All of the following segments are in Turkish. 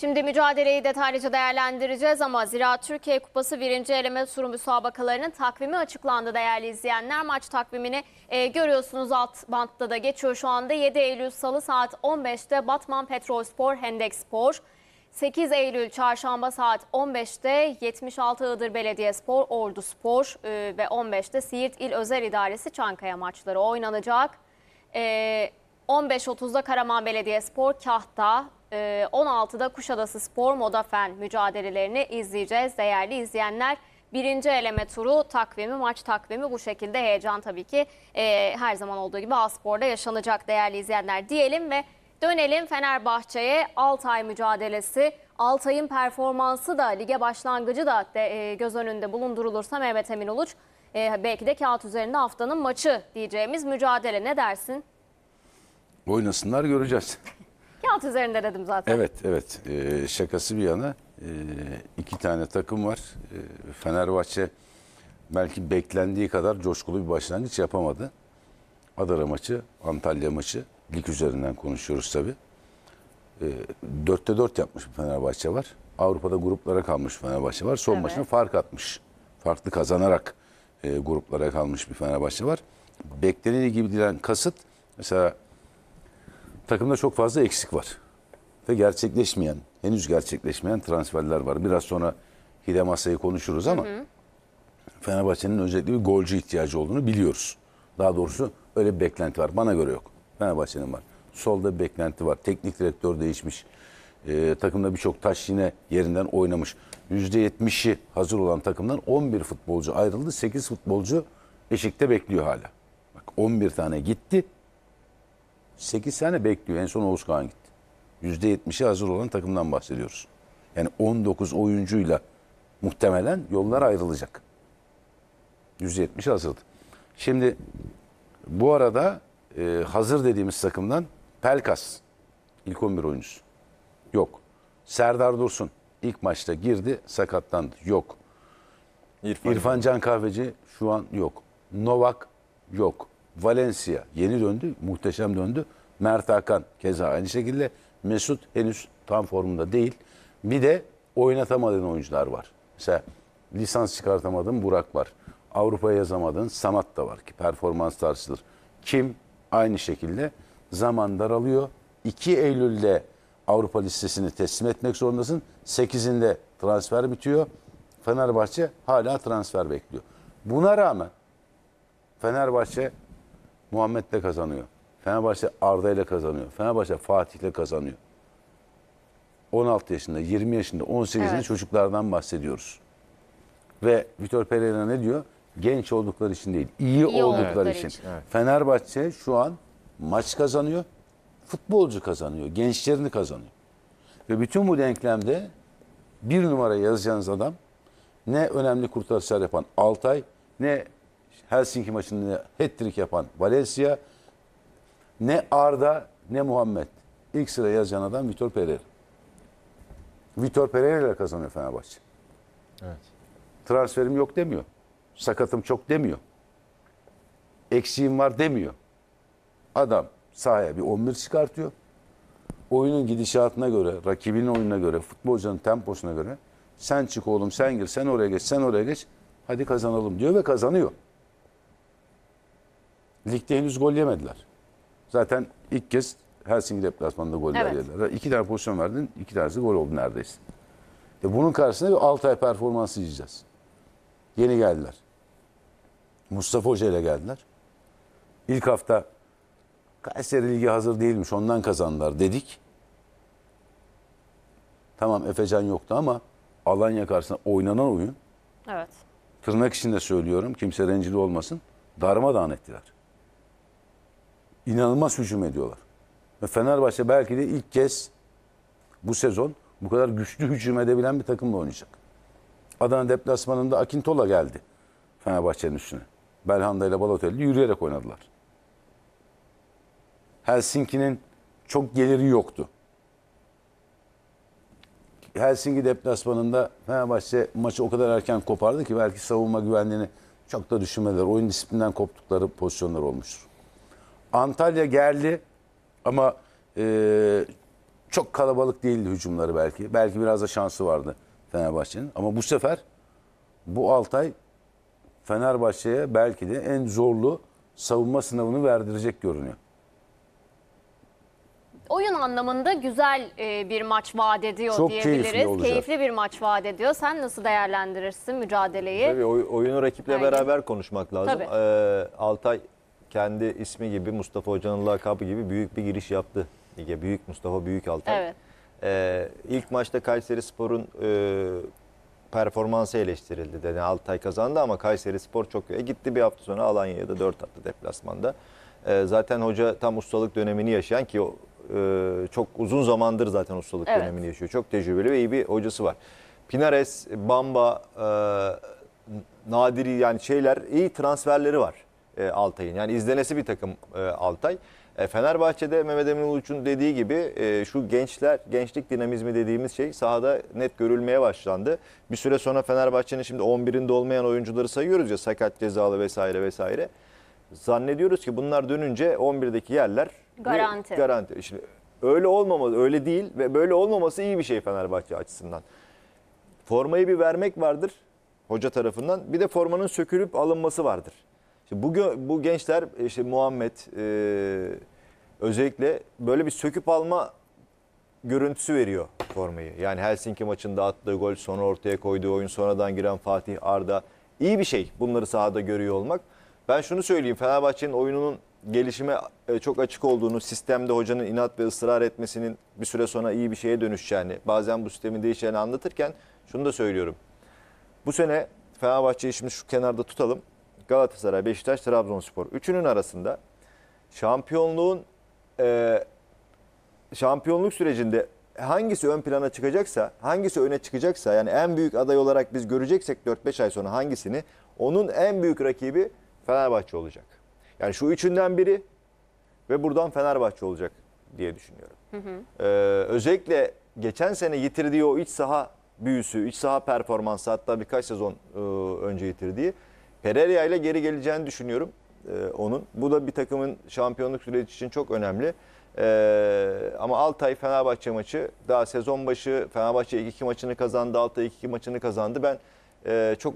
Şimdi mücadeleyi detaylıca değerlendireceğiz ama Ziraat Türkiye Kupası birinci eleme turu müsabakalarının takvimi açıklandı değerli izleyenler. Maç takvimini e, görüyorsunuz alt bantta da geçiyor şu anda. 7 Eylül Salı saat 15'te Batman Petrolspor Hendek Spor. 8 Eylül Çarşamba saat 15'te 76 Iğdır Belediye Spor, Ordu Spor e, ve 15'te Siirt İl Özel İdaresi Çankaya maçları oynanacak. E, 15.30'da Karaman Belediye Spor Kahta, 16'da ee, Kuşadası Spor Moda Fen mücadelelerini izleyeceğiz. Değerli izleyenler birinci eleme turu takvimi, maç takvimi bu şekilde heyecan tabii ki e, her zaman olduğu gibi Aspor'da yaşanacak değerli izleyenler diyelim ve dönelim Fenerbahçe'ye Altay mücadelesi. Altay'ın performansı da lige başlangıcı da de, e, göz önünde bulundurulursa Mehmet Emin Uluç e, belki de kağıt üzerinde haftanın maçı diyeceğimiz mücadele ne dersin? Oynasınlar göreceğiz. Sanat üzerinde dedim zaten. Evet, evet. E, şakası bir yana e, iki tane takım var. E, Fenerbahçe belki beklendiği kadar coşkulu bir başlangıç yapamadı. Adana maçı, Antalya maçı. Lig üzerinden konuşuyoruz tabii. E, 4'te 4 yapmış Fenerbahçe var. Avrupa'da gruplara kalmış Fenerbahçe var. Son evet. maçına fark atmış. Farklı kazanarak e, gruplara kalmış bir Fenerbahçe var. Beklenildiği gibi dilen kasıt mesela Takımda çok fazla eksik var. Ve gerçekleşmeyen, henüz gerçekleşmeyen transferler var. Biraz sonra Hile Masa'yı konuşuruz ama Fenerbahçe'nin özellikle bir golcü ihtiyacı olduğunu biliyoruz. Daha doğrusu öyle bir beklenti var. Bana göre yok. Fenerbahçe'nin var. Solda bir beklenti var. Teknik direktör değişmiş. Ee, takımda birçok taş yine yerinden oynamış. %70'i hazır olan takımdan 11 futbolcu ayrıldı. 8 futbolcu eşikte bekliyor hala. Bak 11 tane gitti. 8 sene bekliyor. En son Oğuz Kağan gitti. %70'i hazır olan takımdan bahsediyoruz. Yani 19 oyuncuyla muhtemelen yollar ayrılacak. %70'i hazırdı. Şimdi bu arada e, hazır dediğimiz takımdan Pelkas ilk 11 oyuncusu. Yok. Serdar Dursun ilk maçta girdi sakatlandı. Yok. İrfan, İrfan Can Kahveci şu an yok. Novak yok. Valencia yeni döndü. Muhteşem döndü. Mert Hakan keza aynı şekilde. Mesut henüz tam formunda değil. Bir de oynatamadığın oyuncular var. Mesela lisans çıkartamadığın Burak var. Avrupa'ya yazamadığın Samat da var ki performans tarzıdır. Kim? Aynı şekilde zaman daralıyor. 2 Eylül'de Avrupa listesini teslim etmek zorundasın. 8'inde transfer bitiyor. Fenerbahçe hala transfer bekliyor. Buna rağmen Fenerbahçe Muhammed'le kazanıyor. Fenerbahçe Arda ile kazanıyor. Fenerbahçe Fatih ile kazanıyor. 16 yaşında, 20 yaşında, 18 yaşında evet. çocuklardan bahsediyoruz. Ve Vitor Pereira ne diyor? Genç oldukları için değil, iyi, iyi oldukları, oldukları için. için. Evet. Fenerbahçe şu an maç kazanıyor, futbolcu kazanıyor, gençlerini kazanıyor. Ve bütün bu denklemde bir numara yazacağınız adam ne önemli kurtarışlar yapan Altay ne Helsinki maçında hat-trick yapan Valencia ne Arda ne Muhammed. İlk sıraya yazan adam Vitor Pereira. Vitor Pereira ile kazanıyor Fenerbahçe. Evet. Transferim yok demiyor. Sakatım çok demiyor. Eksiğim var demiyor. Adam sahaya bir 11 çıkartıyor. Oyunun gidişatına göre, rakibinin oyununa göre, futbolcunun temposuna göre sen çık oğlum sen gir, sen oraya geç, sen oraya geç. Hadi kazanalım diyor ve kazanıyor. Ligde henüz gol yemediler. Zaten ilk kez Helsinki deplasmanında goller evet. yediler. İki tane pozisyon verdin, iki tanesi gol oldu neredeyse. E bunun karşısında bir ay performansı izleyeceğiz. Yeni geldiler. Mustafa Hoca ile geldiler. İlk hafta Kayseri Ligi hazır değilmiş ondan kazandılar dedik. Tamam Efecan yoktu ama Alanya karşısında oynanan oyun. Evet. Tırnak içinde söylüyorum kimse rencide olmasın. Darmadağın ettiler inanılmaz hücum ediyorlar. Ve Fenerbahçe belki de ilk kez bu sezon bu kadar güçlü hücum edebilen bir takımla oynayacak. Adana deplasmanında Akintola geldi Fenerbahçe'nin üstüne. Belhanda ile Balotelli yürüyerek oynadılar. Helsinki'nin çok geliri yoktu. Helsinki deplasmanında Fenerbahçe maçı o kadar erken kopardı ki belki savunma güvenliğini çok da düşünmediler. Oyun disiplinden koptukları pozisyonlar olmuştur. Antalya geldi ama e, çok kalabalık değildi hücumları belki. Belki biraz da şansı vardı Fenerbahçe'nin. Ama bu sefer bu Altay Fenerbahçe'ye belki de en zorlu savunma sınavını verdirecek görünüyor. Oyun anlamında güzel e, bir maç vaat ediyor Çok diyebiliriz. Keyifli, olacak. keyifli bir maç vaat ediyor. Sen nasıl değerlendirirsin mücadeleyi? Tabii oyunu rakiple Aynen. beraber konuşmak lazım. Tabii. Ee, Altay kendi ismi gibi Mustafa Hoca'nın lakabı gibi büyük bir giriş yaptı. Lige büyük Mustafa Büyük Altay. Evet. Ee, ilk maçta Kayseri Spor'un e, performansı eleştirildi. Yani Altay kazandı ama Kayseri Spor çok e, gitti bir hafta sonra Alanya'ya da 4 hafta deplasmanda. E, zaten hoca tam ustalık dönemini yaşayan ki e, çok uzun zamandır zaten ustalık evet. dönemini yaşıyor. Çok tecrübeli ve iyi bir hocası var. Pinares, Bamba, e, Nadiri yani şeyler iyi transferleri var e, Altay'ın. Yani izlenesi bir takım e, Altay. E, Fenerbahçe'de Mehmet Emin Uluç'un dediği gibi e, şu gençler, gençlik dinamizmi dediğimiz şey sahada net görülmeye başlandı. Bir süre sonra Fenerbahçe'nin şimdi 11'inde olmayan oyuncuları sayıyoruz ya sakat cezalı vesaire vesaire. Zannediyoruz ki bunlar dönünce 11'deki yerler garanti. garanti. Şimdi öyle olmamalı, öyle değil ve böyle olmaması iyi bir şey Fenerbahçe açısından. Formayı bir vermek vardır hoca tarafından. Bir de formanın sökülüp alınması vardır. İşte bu, bu gençler işte Muhammed e, özellikle böyle bir söküp alma görüntüsü veriyor formayı. Yani Helsinki maçında attığı gol, sonra ortaya koyduğu oyun, sonradan giren Fatih Arda. iyi bir şey bunları sahada görüyor olmak. Ben şunu söyleyeyim Fenerbahçe'nin oyununun gelişime e, çok açık olduğunu, sistemde hocanın inat ve ısrar etmesinin bir süre sonra iyi bir şeye dönüşeceğini, bazen bu sistemin değişeceğini anlatırken şunu da söylüyorum. Bu sene Fenerbahçe'yi şimdi şu kenarda tutalım. Galatasaray, Beşiktaş, Trabzonspor. Üçünün arasında şampiyonluğun e, şampiyonluk sürecinde hangisi ön plana çıkacaksa, hangisi öne çıkacaksa yani en büyük aday olarak biz göreceksek 4-5 ay sonra hangisini onun en büyük rakibi Fenerbahçe olacak. Yani şu üçünden biri ve buradan Fenerbahçe olacak diye düşünüyorum. Hı hı. Ee, özellikle geçen sene yitirdiği o iç saha büyüsü, iç saha performansı hatta birkaç sezon e, önce yitirdiği Pereira ile geri geleceğini düşünüyorum e, onun. Bu da bir takımın şampiyonluk süreci için çok önemli. Ee, ama Altay Fenerbahçe maçı daha sezon başı Fenerbahçe 2 iki maçını kazandı. Altay 2 iki maçını kazandı. Ben e, çok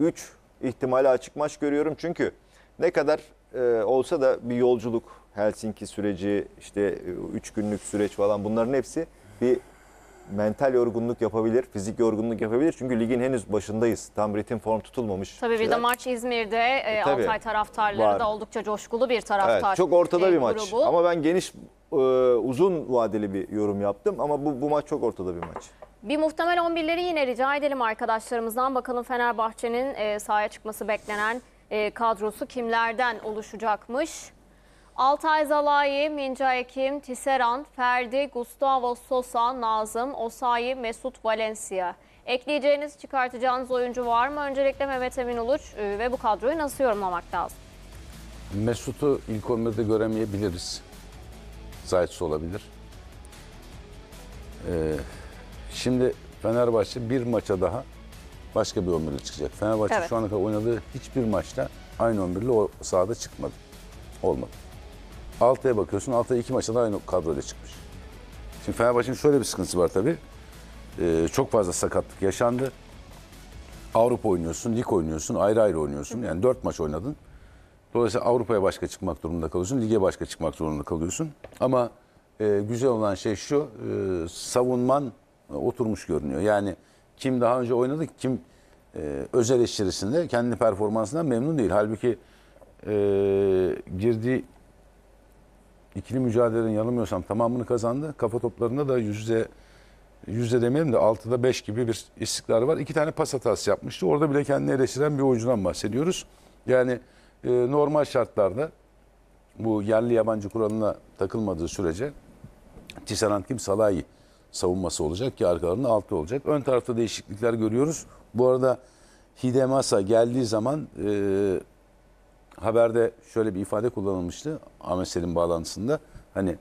3 ihtimali açık maç görüyorum. Çünkü ne kadar e, olsa da bir yolculuk Helsinki süreci işte 3 günlük süreç falan bunların hepsi bir mental yorgunluk yapabilir, fizik yorgunluk yapabilir. Çünkü ligin henüz başındayız. Tam ritim form tutulmamış. Tabii şeyler. bir de maç İzmir'de e, e, tabii, Altay taraftarları var. da oldukça coşkulu bir taraftar. Evet, çok ortada e, bir maç. Grubu. Ama ben geniş e, uzun vadeli bir yorum yaptım ama bu bu maç çok ortada bir maç. Bir muhtemel 11'leri yine rica edelim arkadaşlarımızdan. Bakalım Fenerbahçe'nin e, sahaya çıkması beklenen e, kadrosu kimlerden oluşacakmış? Altay Zalayi, Minca Ekim, Tiseran, Ferdi, Gustavo Sosa, Nazım, Osayi, Mesut Valencia. Ekleyeceğiniz, çıkartacağınız oyuncu var mı? Öncelikle Mehmet Emin Uluç e, ve bu kadroyu nasıl yorumlamak lazım? Mesut'u ilk 11'de göremeyebiliriz. Zayt's olabilir. Ee, şimdi Fenerbahçe bir maça daha başka bir 11 çıkacak. Fenerbahçe evet. şu ana kadar oynadığı hiçbir maçta aynı 11 o sahada çıkmadı. Olmadı. Altay'a bakıyorsun. Altay iki maçta da aynı kadroyla çıkmış. Şimdi Fenerbahçe'nin şöyle bir sıkıntısı var tabii. Ee, çok fazla sakatlık yaşandı. Avrupa oynuyorsun, lig oynuyorsun, ayrı ayrı oynuyorsun. Yani dört maç oynadın. Dolayısıyla Avrupa'ya başka çıkmak durumunda kalıyorsun, lige başka çıkmak zorunda kalıyorsun. Ama e, güzel olan şey şu, e, savunman oturmuş görünüyor. Yani kim daha önce oynadı, kim e, öz eleştirisinde kendi performansından memnun değil. Halbuki e, girdiği ikili mücadelenin yanılmıyorsam tamamını kazandı. Kafa toplarında da yüzde yüzde demeyelim de 6'da 5 gibi bir istikrarı var. İki tane pas hatası yapmıştı. Orada bile kendini eleştiren bir oyuncudan bahsediyoruz. Yani e, normal şartlarda bu yerli yabancı kuralına takılmadığı sürece Tisserand kim Salahi savunması olacak ki arkalarında altı olacak. Ön tarafta değişiklikler görüyoruz. Bu arada Hidemasa geldiği zaman e, haberde şöyle bir ifade kullanılmıştı Ahmet Selim bağlantısında. Hani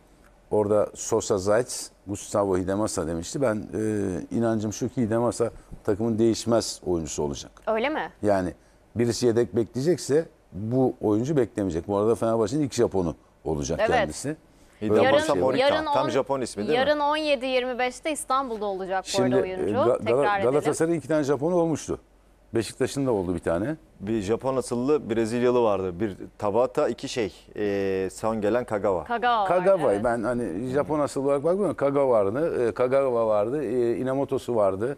orada Sosa Zayt, Gustavo Hidemasa demişti. Ben e, inancım şu ki Hidemasa takımın değişmez oyuncusu olacak. Öyle mi? Yani birisi yedek bekleyecekse bu oyuncu beklemeyecek. Bu arada Fenerbahçe'nin ilk Japonu olacak evet. kendisi. Hidemasa yarın, Morita. Yarın on, Tam Japon ismi değil yarın mi? Yarın 17-25'te İstanbul'da olacak Şimdi, bu arada e, oyuncu. Ga Tekrar Gal Galatasaray iki tane Japonu olmuştu. Beşiktaş'ın da oldu bir tane. Bir Japon asıllı Brezilyalı vardı. Bir Tabata iki şey. E, son gelen Kagawa. Kagawa. Kagawa. Evet. Ben hani Japon asıllı olarak bakmıyorum. Kagawa vardı. E, Kagawa vardı. E, Inamoto'su vardı.